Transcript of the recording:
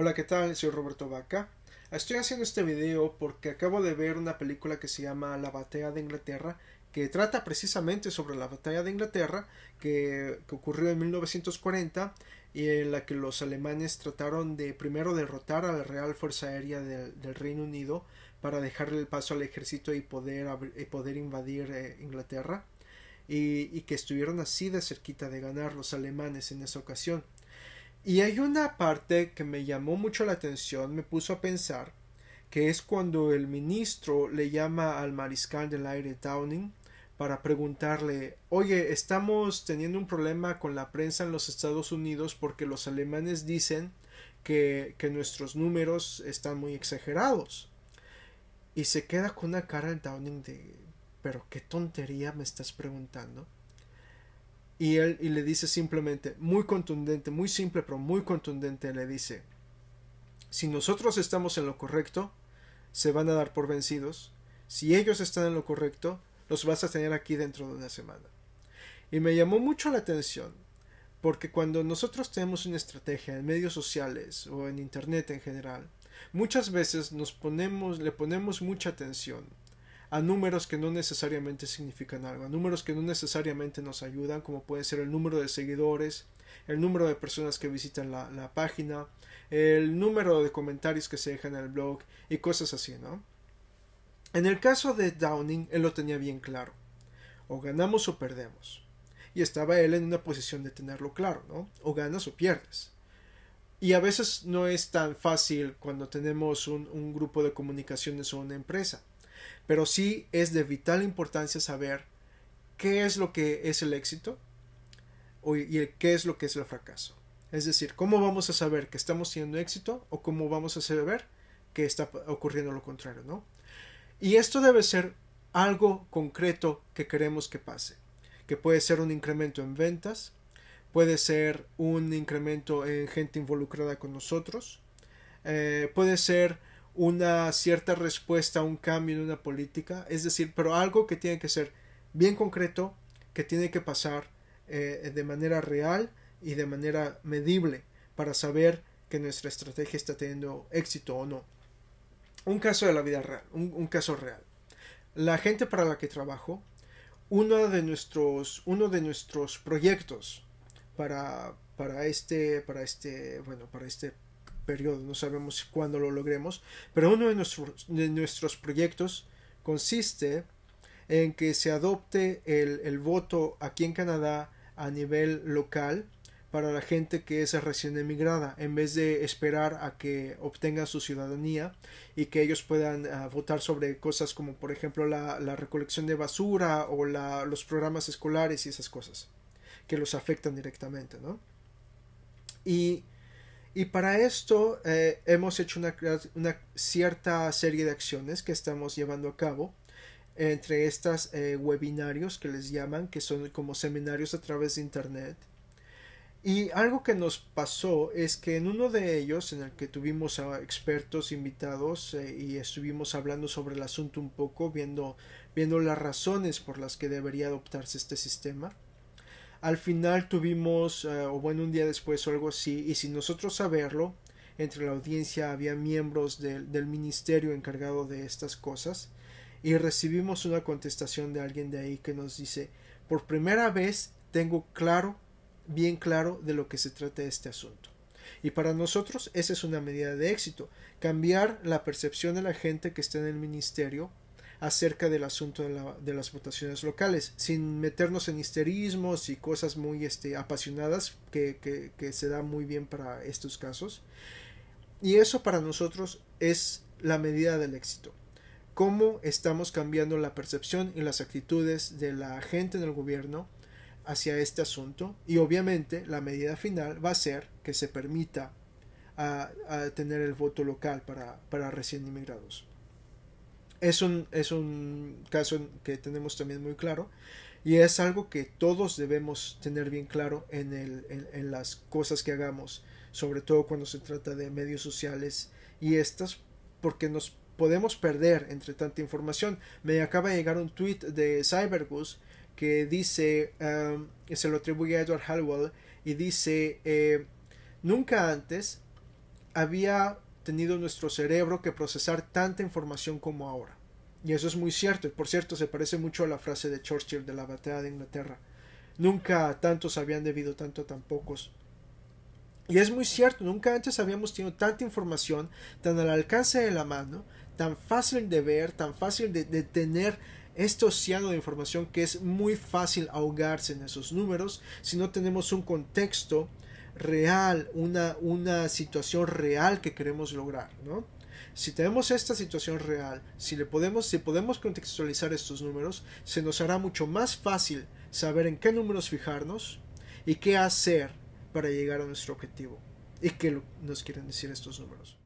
Hola, ¿qué tal? Soy Roberto Vaca. Estoy haciendo este video porque acabo de ver una película que se llama La Batalla de Inglaterra, que trata precisamente sobre la Batalla de Inglaterra que, ocurrió en 1940 y en la que los alemanes trataron de primero derrotar a la Real Fuerza Aérea del, Reino Unido para dejarle el paso al ejército y poder, invadir eh, Inglaterra y, y que estuvieron así de cerquita de ganar los alemanes en esa ocasión. Y hay una parte que me llamó mucho la atención, me puso a pensar, que es cuando el ministro le llama al mariscal del aire Downing para preguntarle, oye, estamos teniendo un problema con la prensa en los Estados Unidos porque los alemanes dicen que, nuestros números están muy exagerados. Y se queda con una cara de Downing de, pero qué tontería me estás preguntando. Y él y le dice simplemente, muy contundente, muy simple, pero muy contundente, le dice, si nosotros estamos en lo correcto, se van a dar por vencidos. Si ellos están en lo correcto, los vas a tener aquí dentro de una semana. Y me llamó mucho la atención, porque cuando nosotros tenemos una estrategia en medios sociales o en Internet en general, muchas veces nos ponemos, le ponemos mucha atención a números que no necesariamente significan algo, a números que no necesariamente nos ayudan, como puede ser el número de seguidores, el número de personas que visitan la, página, el número de comentarios que se dejan en el blog y cosas así, ¿no? En el caso de Downing, él lo tenía bien claro. O ganamos o perdemos. Y estaba él en una posición de tenerlo claro, ¿no? O ganas o pierdes. Y a veces no es tan fácil cuando tenemos un, un grupo de comunicaciones o una empresa. Pero sí es de vital importancia saber qué es lo que es el éxito y qué es lo que es el fracaso. Es decir, cómo vamos a saber que estamos teniendo éxito o cómo vamos a saber que está ocurriendo lo contrario, Y esto debe ser algo concreto que queremos que pase, que puede ser un incremento en ventas, puede ser un incremento en gente involucrada con nosotros, eh, puede ser una cierta respuesta a un cambio en una política, es decir, pero algo que tiene que ser bien concreto, que tiene que pasar eh, de manera real y de manera medible para saber que nuestra estrategia está teniendo éxito o no. Un caso de la vida real, un, caso real. La gente para la que trabajo, uno de nuestros, uno de nuestros proyectos para, para, este, para, este, bueno, para este periodo, no sabemos cuándo lo logremos, pero uno de, nuestros proyectos consiste en que se adopte el, voto aquí en Canadá a nivel local para la gente que es recién emigrada, en vez de esperar a que obtengan su ciudadanía y que ellos puedan ah, votar sobre cosas como, por ejemplo, la, recolección de basura o los programas escolares y esas cosas que los afectan directamente, Y y para esto eh, hemos hecho una, cierta serie de acciones que estamos llevando a cabo. Entre estos eh, webinarios que les llaman, que son como seminarios a través de internet. Y algo que nos pasó es que en uno de ellos, en el que tuvimos a expertos invitados eh, y estuvimos hablando sobre el asunto un poco, viendo, viendo las razones por las que debería adoptarse este sistema, al final tuvimos, eh, o bueno, un día después o algo así, y sin nosotros saberlo, entre la audiencia había miembros del ministerio encargado de estas cosas, y recibimos una contestación de alguien de ahí que nos dice, por primera vez tengo claro, bien claro, de lo que se trata este asunto. Y para nosotros esa es una medida de éxito, cambiar la percepción de la gente que está en el ministerio acerca del asunto de, las votaciones locales, sin meternos en histerismos y cosas muy este, apasionadas que, se da muy bien para estos casos. Y eso para nosotros es la medida del éxito. Cómo estamos cambiando la percepción y las actitudes de la gente en el gobierno hacia este asunto. Y obviamente la medida final va a ser que se permita tener el voto local para, para recién inmigrados es un, es un caso que tenemos también muy claro y es algo que todos debemos tener bien claro en, el, en, las cosas que hagamos, sobre todo cuando se trata de medios sociales y estas, porque nos podemos perder entre tanta información. Me acaba de llegar un tweet de Cybergus que dice, que um, se lo atribuye a Edward Hallwell, y dice, eh, nunca antes había tenido nuestro cerebro que procesar tanta información como ahora. Y eso es muy cierto, y por cierto se parece mucho a la frase de Churchill de la batalla de Inglaterra. Nunca tantos habían debido tanto a tan pocos. Y es muy cierto, nunca antes habíamos tenido tanta información tan al alcance de la mano, tan fácil de ver, tan fácil de, de tener este océano de información que es muy fácil ahogarse en esos números si no tenemos un contexto real, una, una situación real que queremos lograr, ¿no? Si tenemos esta situación real, si le podemos, si podemos contextualizar estos números, se nos hará mucho más fácil saber en qué números fijarnos y qué hacer para llegar a nuestro objetivo y qué nos quieren decir estos números.